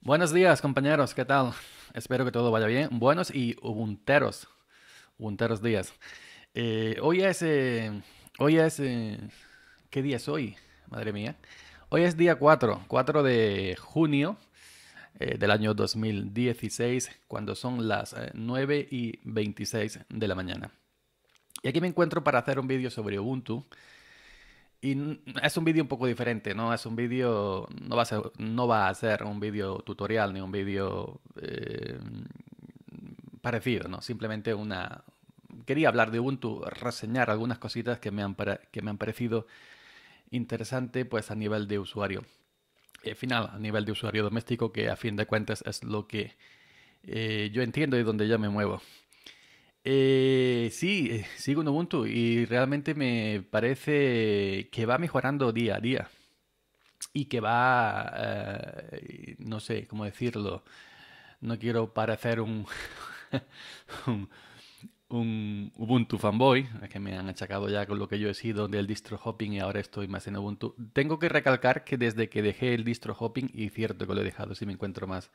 Buenos días, compañeros, ¿qué tal? Espero que todo vaya bien. Buenos y ubunteros. Ubunteros días. Eh, hoy es. Eh, hoy es. Eh, ¿Qué día es hoy? Madre mía. Hoy es día 4, 4 de junio del año 2016, cuando son las 9 y 26 de la mañana. Y aquí me encuentro para hacer un vídeo sobre Ubuntu. Y es un vídeo un poco diferente, ¿no? Es un vídeo, no, va a ser, no va a ser un vídeo tutorial ni un vídeo eh, parecido, ¿no? Simplemente una... Quería hablar de Ubuntu, reseñar algunas cositas que me han, que me han parecido interesante pues a nivel de usuario eh, final, a nivel de usuario doméstico, que a fin de cuentas es lo que eh, yo entiendo y donde yo me muevo. Eh, sí, eh, sigo en Ubuntu y realmente me parece que va mejorando día a día y que va, eh, no sé cómo decirlo, no quiero parecer un, un, un, Ubuntu fanboy, que me han achacado ya con lo que yo he sido del distro hopping y ahora estoy más en Ubuntu. Tengo que recalcar que desde que dejé el distro hopping, y cierto que lo he dejado si me encuentro más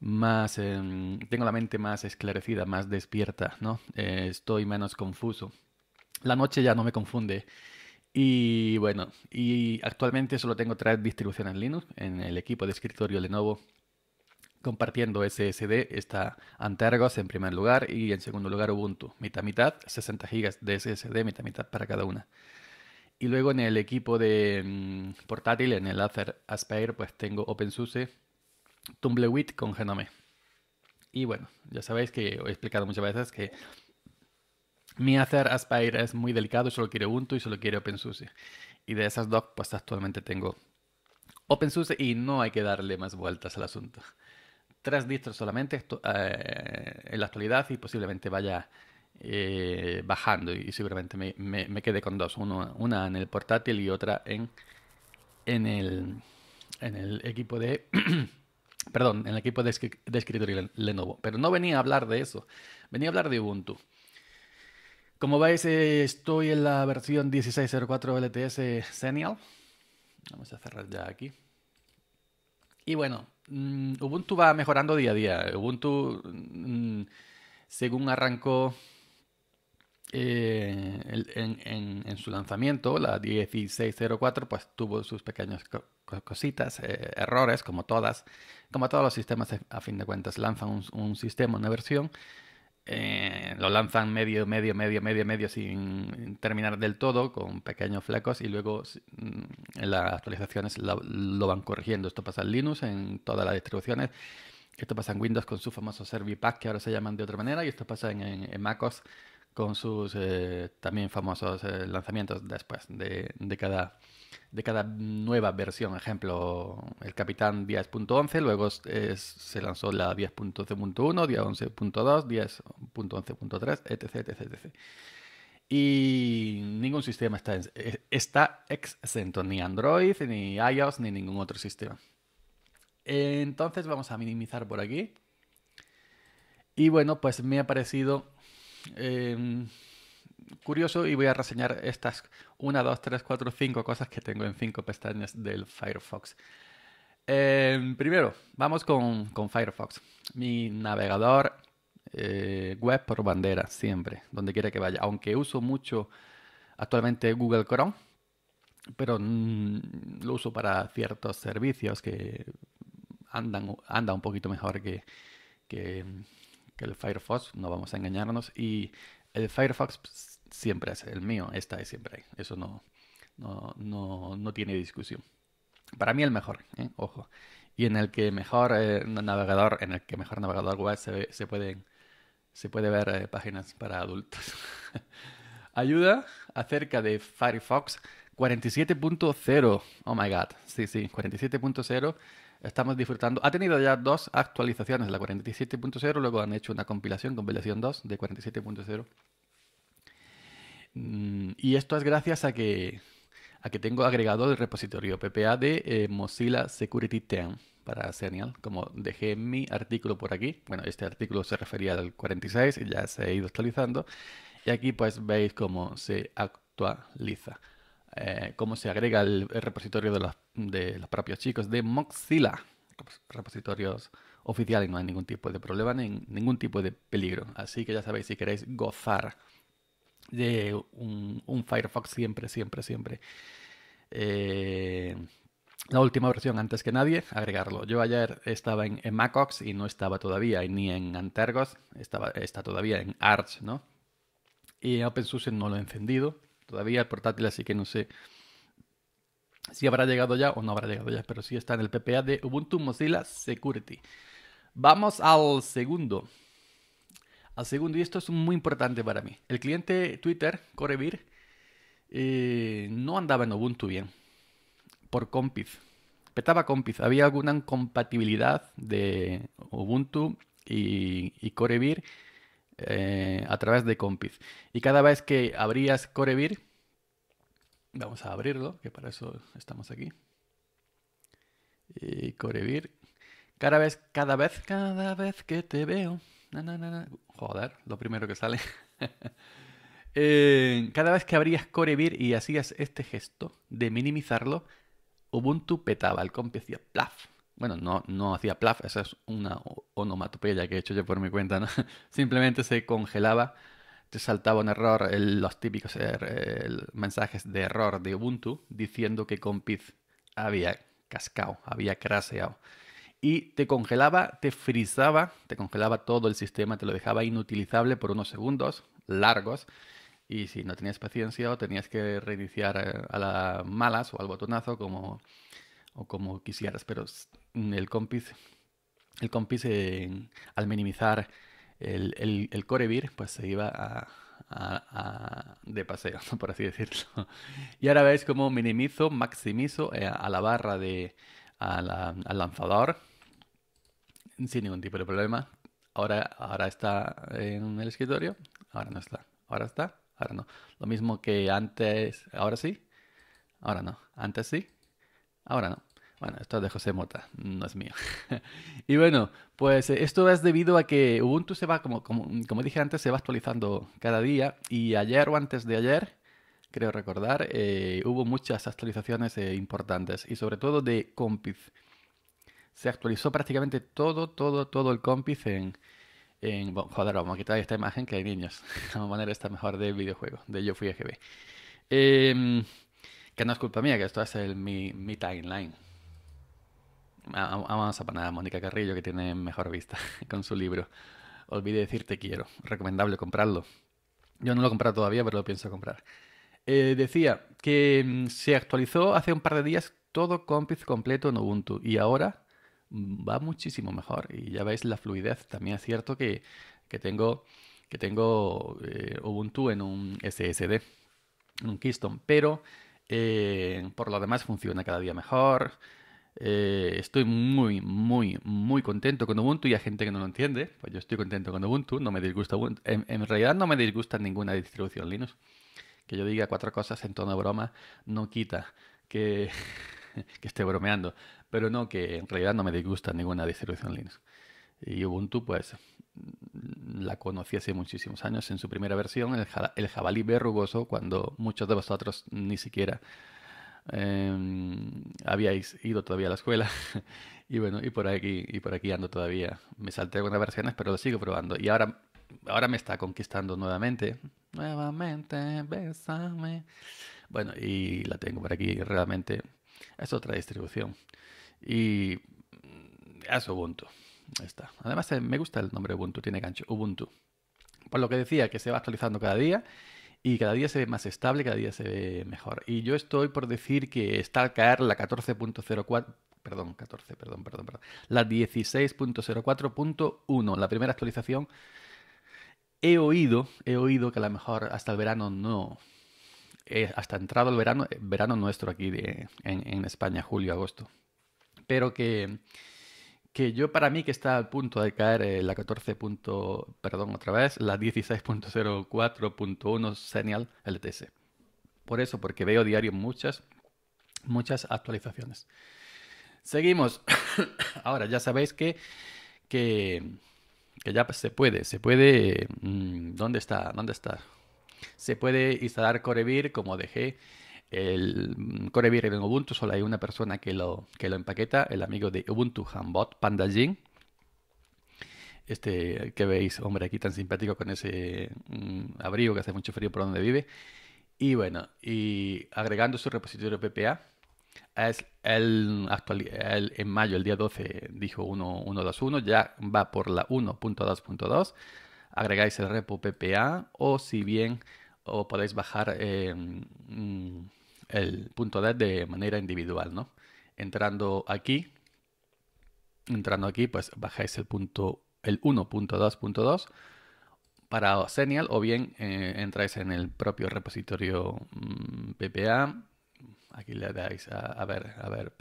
más, em, tengo la mente más esclarecida, más despierta, ¿no? Eh, estoy menos confuso. La noche ya no me confunde. Y bueno, y actualmente solo tengo tres distribuciones Linux en el equipo de escritorio Lenovo compartiendo SSD está Antergos en primer lugar y en segundo lugar Ubuntu, mitad mitad, 60 GB de SSD, mitad mitad para cada una. Y luego en el equipo de mm, portátil, en el Acer Aspire, pues tengo OpenSUSE Tumbleweed con Genome. Y bueno, ya sabéis que he explicado muchas veces que mi hacer Aspire es muy delicado, solo quiero Ubuntu y solo quiero OpenSUSE. Y de esas dos, pues actualmente tengo OpenSUSE y no hay que darle más vueltas al asunto. Tres distros solamente eh, en la actualidad y posiblemente vaya eh, bajando y seguramente me, me, quede con dos, una en el portátil y otra en, en, el, en el equipo de... perdón, en el equipo de, escritorio Lenovo. Pero no venía a hablar de eso, venía a hablar de Ubuntu. Como veis, estoy en la versión 16.04 LTS Senial. Vamos a cerrar ya aquí. Y bueno, mm, Ubuntu va mejorando día a día. Ubuntu, mm, según arrancó eh, en, su lanzamiento, la 1604, pues tuvo sus pequeñas cositas, eh, errores, como todas, como todos los sistemas, eh, a fin de cuentas, lanzan un, sistema, una versión, lo lanzan medio, medio, medio, medio, medio, sin terminar del todo, con pequeños flecos, y luego en mm, las actualizaciones lo, van corrigiendo. Esto pasa en Linux, en todas las distribuciones. Esto pasa en Windows con su famoso Servipack, que ahora se llaman de otra manera, y esto pasa en MacOS con sus eh, también famosos eh, lanzamientos después de, cada, de cada nueva versión. Ejemplo, el Capitán 10.11, luego se lanzó la 10.11.1, 10.11.2, 10.11.3, etc, etc, etc. Y ningún sistema está, e, está exento, ni Android, ni iOS, ni ningún otro sistema. Entonces vamos a minimizar por aquí. Y bueno, pues me ha parecido Em, curioso y voy a reseñar estas 1, 2, 3, 4, 5 cosas que tengo en 5 pestañas del Firefox. Em, primero, vamos con, Firefox. Mi navegador eh, web por bandera, siempre, donde quiera que vaya. Aunque uso mucho actualmente Google Chrome, pero mm, lo uso para ciertos servicios que andan, anda un poquito mejor que, que el Firefox, no vamos a engañarnos. Y el Firefox pues, siempre es el mío está siempre ahí. Eso no, no, tiene discusión. Para mí el mejor, ¿eh? ojo. Y en el que mejor eh, navegador, en el que mejor navegador web se, se pueden, se puede ver eh, páginas para adultos. Ayuda acerca de Firefox 47.0. Oh my god. Sí, sí, 47.0. Estamos disfrutando. Ha tenido ya dos actualizaciones, la 47.0, luego han hecho una compilación, compilación 2 de 47.0. Mm, y esto es gracias a que, a que tengo agregado el repositorio PPA de eh, Mozilla Security 10 para Senial. Como dejé mi artículo por aquí, bueno, este artículo se refería al 46 y ya se ha ido actualizando. Y aquí pues veis cómo se actualiza. Eh, cómo se agrega el, repositorio de los, propios chicos de Mozilla. Repositorios oficiales, no hay ningún tipo de problema, ni ningún tipo de peligro. Así que ya sabéis, si queréis gozar de un, Firefox siempre, siempre, siempre. Eh, la última versión antes que nadie, agregarlo. Yo ayer estaba en, en MacOS y no estaba todavía, ni en Antergos, estaba, está todavía en Arch, ¿no? Y OpenSUSE no lo he encendido todavía el portátil, así que no sé si habrá llegado ya o no habrá llegado ya, pero sí está en el PPA de Ubuntu Mozilla Security. Vamos al segundo. Al segundo, y esto es muy importante para mí. El cliente Twitter, Corevir, eh, no andaba en Ubuntu bien. Por Compiz. Petaba Compiz. Había alguna incompatibilidad de Ubuntu y, y eh, a través de Compiz. Y cada vez que abrías Corebir, vamos a abrirlo, que para eso estamos aquí. Y Corebir, cada vez, cada vez, cada vez que te veo, joder, lo primero que sale. Eh, cada vez que abrías Corebir y hacías este gesto de minimizarlo, Ubuntu petaba el Compiz y plaf bueno, no, no hacía plaf, esa es una onomatopeya que he hecho yo por mi cuenta, ¿no? Simplemente se congelaba, te saltaba un error, los típicos er, mensajes de error de Ubuntu diciendo que Compiz había cascado, había craseado. Y te congelaba, te frizaba, te congelaba todo el sistema, te lo dejaba inutilizable por unos segundos largos. Y si no tenías paciencia o tenías que reiniciar eh, a las malas o al botonazo como o como quisieras, pero el compis, el al minimizar el, el, core pues se iba de paseo, por así decirlo. Y ahora veis cómo minimizo, maximizo eh, a la barra de al lanzador sin ningún tipo de problema. Ahora, ahora está en el escritorio, ahora no está, ahora está, ahora no. Lo mismo que antes, ahora sí, ahora no, antes sí, ahora no. Bueno, esto es de José Mota, no es mío. y bueno, pues eh, esto es debido a que Ubuntu se va, como, como, dije antes, se va actualizando cada día. Y ayer o antes de ayer, creo recordar, eh, hubo muchas actualizaciones eh, importantes y sobre todo de Compiz. Se actualizó prácticamente todo, todo, todo el Compiz en... joder, vamos a quitar esta imagen que hay niños. vamos a poner esta mejor del videojuego, de Yo Fui EGB. Em, que no es culpa mía, que esto es el, mi timeline. Vamos a poner Mónica Carrillo, que tiene mejor vista con su libro. Olvide decirte quiero. Recomendable comprarlo. Yo no lo he comprado todavía, pero lo pienso comprar. Eh, decía que mm, se actualizó hace un par de días todo Compiz completo en Ubuntu y ahora mm, va muchísimo mejor. Y ya veis la fluidez. También es cierto que, tengo, que tengo eh, Ubuntu en un SSD, en un Keystone, pero eh, por lo demás funciona cada día mejor. Eh, estoy muy, muy, muy contento con Ubuntu y a gente que no lo entiende. Pues yo estoy contento con Ubuntu, no me disgusta Ubuntu. En, realidad no me disgusta ninguna distribución Linux. Que yo diga cuatro cosas en tono de broma no quita que, esté bromeando. Pero no, que en realidad no me disgusta ninguna distribución Linux. Y Ubuntu, pues la conocí hace muchísimos años en su primera versión, el, el jabalí verrugoso, cuando muchos de vosotros ni siquiera Em, habíais ido todavía a la escuela. y bueno, y por aquí, y por aquí ando todavía. Me salté algunas versiones, pero lo sigo probando. Y ahora, ahora me está conquistando nuevamente. Nuevamente, besame. Bueno, y la tengo por aquí. Realmente es otra distribución. Y es Ubuntu. está. Además, eh, me gusta el nombre Ubuntu, tiene gancho. Ubuntu. Por lo que decía, que se va actualizando cada día y cada día se ve más estable, cada día se ve mejor. Y yo estoy por decir que está al caer la 14.04, perdón, 14, perdón, perdón, perdón, la 16.04.1, la primera actualización. He oído, he oído que a lo mejor hasta el verano no, eh, hasta entrado el verano, eh, verano nuestro aquí en España, julio, agosto, pero que que yo para mí que está al punto de caer eh, la 14. perdón, otra vez, la 16.04.1 Señal LTS. Por eso, porque veo diario muchas, muchas actualizaciones. Seguimos. Ahora, ya sabéis que, que, ya se puede, se puede... Mm, ¿Dónde está? ¿Dónde está? Se puede instalar CoreVIR como dejé el mm, Corebeer en Ubuntu solo hay una persona que lo, que lo empaqueta, el amigo de Ubuntu Hanbot, Pandajin. Este que veis, hombre, aquí tan simpático con ese mm, abrigo que hace mucho frío por donde vive. Y bueno, y agregando su repositorio PPA, es el, actual, en mayo, el día 12, dijo 1.2.1 ya va por la 1.2.2. Agregáis el repo PPA o si bien o podéis bajar eh, mm, el punto de manera individual, ¿no? Entrando aquí, entrando aquí, pues bajáis el punto el 1.2.2 para Senial o bien eh, entráis en el propio repositorio mm, PPA. Aquí le dais a, a ver, a ver,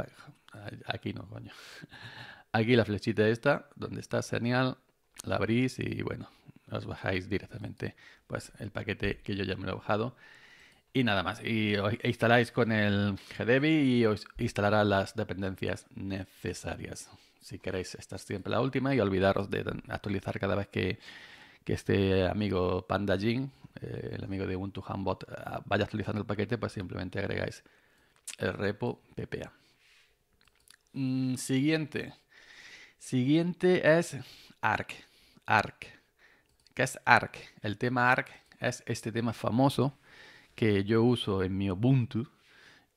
aquí no, coño. Aquí la flechita esta, donde está Senial, la abrís y bueno, os bajáis directamente pues, el paquete que yo ya me lo he bajado. Y nada más. Y os instaláis con el GDB y os instalará las dependencias necesarias. Si queréis estar siempre la última y olvidaros de actualizar cada vez que, este amigo panda Jin eh, el amigo de Ubuntu Hambot ah, vaya actualizando el paquete, pues simplemente agregáis el repo PPA. Mm, siguiente. Siguiente es ARC. ARC. ¿Qué es ARC? El tema ARC es este tema famoso que yo uso en mi Ubuntu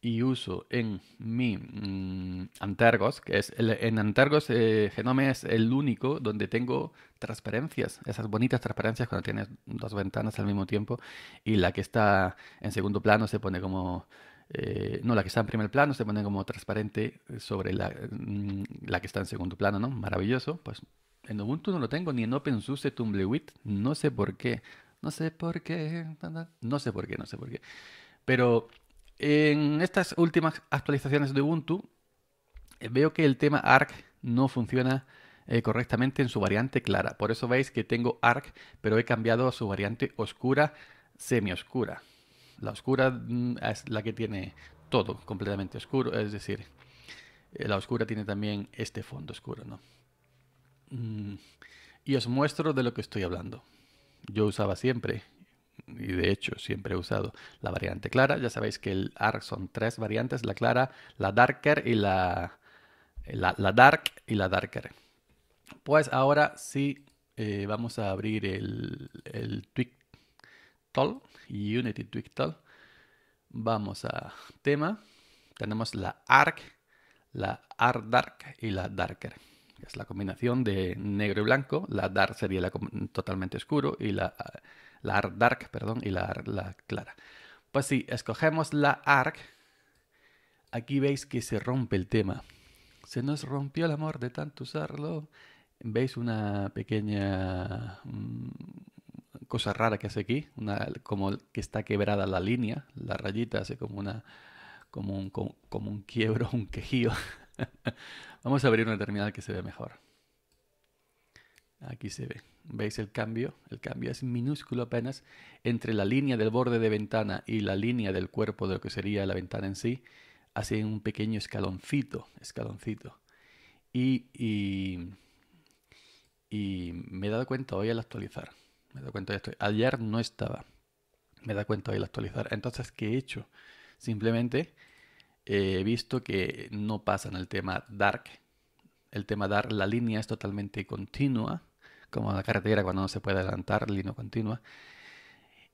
y uso en mi mm, Antergos, que es en Antergos eh, Genome es el único donde tengo transparencias, esas bonitas transparencias cuando tienes dos ventanas al mismo tiempo y la que está en segundo plano se pone como eh, no, la que está en primer plano se pone como transparente sobre la, mm, la, que está en segundo plano, ¿no? Maravilloso, pues en Ubuntu no lo tengo, ni en OpenSUSE Tumblewit, no sé por qué. No sé por qué. No sé por qué, no sé por qué. Pero en estas últimas actualizaciones de Ubuntu eh, veo que el tema ARC no funciona eh, correctamente en su variante clara. Por eso veis que tengo ARC, pero he cambiado a su variante oscura, semioscura. La oscura mm, es la que tiene todo completamente oscuro, es decir, eh, la oscura tiene también este fondo oscuro, ¿no? Mm, y os muestro de lo que estoy hablando. Yo usaba siempre, y de hecho siempre he usado, la variante clara. Ya sabéis que el ARC son tres variantes, la clara, la darker y la, la, dark y la darker. Pues ahora sí eh, vamos a abrir el, el y Unity Twigtal. Vamos a tema. Tenemos la ARC, la dark y la darker. Es la combinación de negro y blanco. La dark sería la totalmente oscuro y la, la dark, perdón, y la, clara. Pues si escogemos la arc, aquí veis que se rompe el tema. Se nos rompió el amor de tanto usarlo. Veis una pequeña mm, cosa rara que hace aquí, una, como que está quebrada la línea, la rayita hace como una como un, como un quiebro, un quejío. Vamos a abrir una terminal que se ve mejor. Aquí se ve. ¿Veis el cambio? El cambio es minúsculo apenas entre la línea del borde de ventana y la línea del cuerpo de lo que sería la ventana en sí. Hace un pequeño escaloncito, escaloncito. Y, y, y me he dado cuenta hoy al actualizar. Me he dado cuenta de esto. Ayer no estaba. Me he dado cuenta hoy al actualizar. Entonces, ¿qué he hecho? Simplemente he visto que no pasa en el tema dark. El tema dark, la línea es totalmente continua, como la carretera cuando no se puede adelantar, línea continua.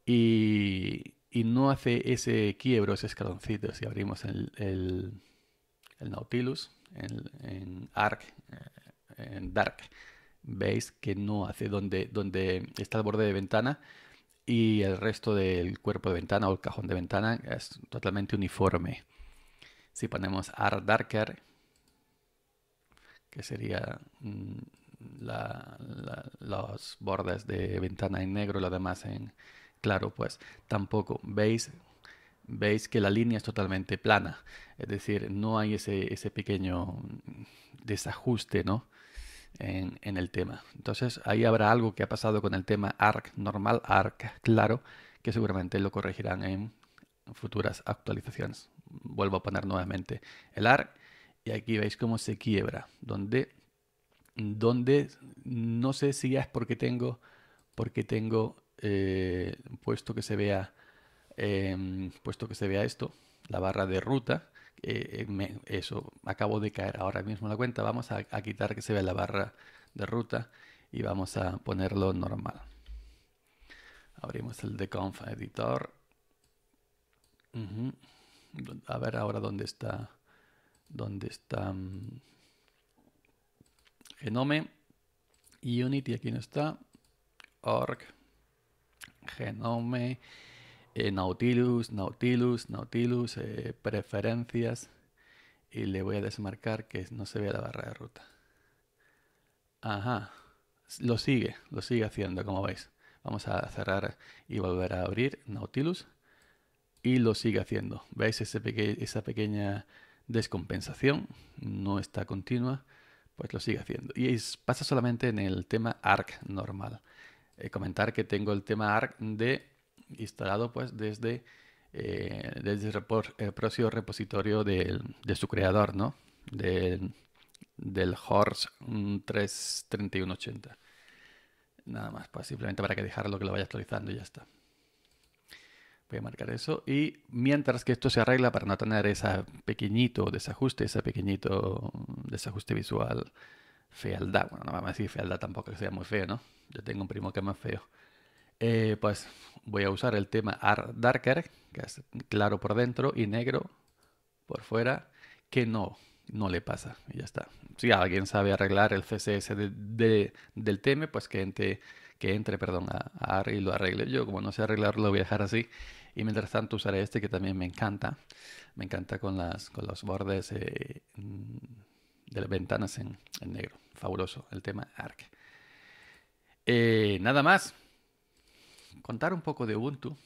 Y, no hace ese quiebro, ese escaloncito. Si abrimos el, Nautilus en, eh, en, dark, veis que no hace donde está el borde de ventana y el resto del cuerpo de ventana o el cajón de ventana es totalmente uniforme. Si ponemos Art darker, que sería mm, los bordes de ventana en negro, y lo demás en claro, pues tampoco. ¿Veis? Veis que la línea es totalmente plana, es decir, no hay ese, pequeño mm, desajuste en, en el tema. Entonces ahí habrá algo que ha pasado con el tema ARC normal, ARC claro, que seguramente lo corregirán en futuras actualizaciones vuelvo a poner nuevamente el ARC y aquí veis cómo se quiebra, donde, donde no sé si ya es porque tengo, porque tengo eh, puesto que se vea em, puesto que se vea esto, la barra de ruta, eh, eh, eso, acabo de caer ahora mismo la cuenta, vamos a, quitar que se vea la barra de ruta y vamos a ponerlo normal. Abrimos el de Conf Editor. A ver ahora dónde está. Dónde está. Mm, genome. Unity, aquí no está. Org. Genome. Eh, Nautilus, Nautilus, Nautilus. Eh, preferencias. Y le voy a desmarcar que no se vea la barra de ruta. Ajá. Lo sigue, lo sigue haciendo, como veis. Vamos a cerrar y volver a abrir Nautilus y lo sigue haciendo. ¿Veis esa pequeña descompensación? No está continua, pues lo sigue haciendo. Y pasa solamente en el tema ARC normal. Eh, comentar que tengo el tema ARC de, instalado pues desde, eh, desde el, próximo repositorio de, su creador, ¿no? del Horse 33180. Nada más, pues simplemente para que dejarlo que lo vaya actualizando y ya está. Voy a marcar eso. Y mientras que esto se arregla para no tener ese pequeñito desajuste, ese pequeñito desajuste visual, fealdad. Bueno, no vamos a decir fealdad tampoco, que sea muy feo, ¿no? Yo tengo un primo que es más feo. Eh, pues voy a usar el tema Darker, que es claro por dentro y negro por fuera, que no, no le pasa. Y ya está. Si alguien sabe arreglar el CSS del tema, pues que entre que entre perdón, a, a y lo arregle. Yo como no sé arreglarlo, lo voy a dejar así. Y mientras tanto usaré este que también me encanta. Me encanta con, las, con los bordes eh, mm, de las ventanas en, negro. Fabuloso el tema ARC. Eh, nada más. Contar un poco de Ubuntu.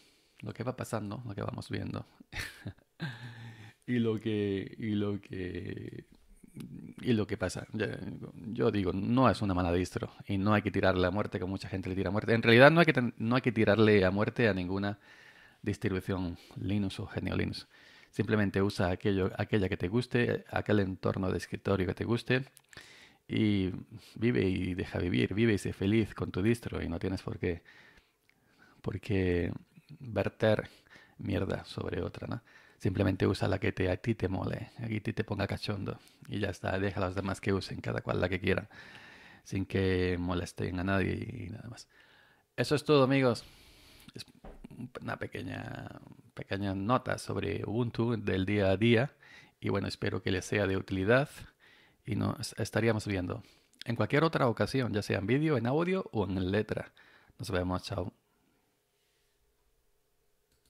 Lo que va pasando, lo que vamos viendo. y lo que... Y lo que y lo que pasa, yo digo, no es una mala distro y no hay que tirarle a muerte, como mucha gente le tira a muerte. En realidad no hay que, no hay que tirarle a muerte a ninguna distribución Linux o genio Linux. Simplemente usa aquello, aquella que te guste, aquel entorno de escritorio que te guste y vive y deja vivir, vive y sé feliz con tu distro y no tienes por qué, por qué verter mierda sobre otra, ¿no? Simplemente usa la que te, a ti te mole, a ti te ponga cachondo y ya está, deja a los demás que usen, cada cual la que quieran, sin que molesten a nadie y nada más. Eso es todo amigos una pequeña, pequeña nota sobre Ubuntu del día a día. Y bueno, espero que les sea de utilidad y nos estaríamos viendo en cualquier otra ocasión, ya sea en vídeo, en audio o en letra. Nos vemos, chao.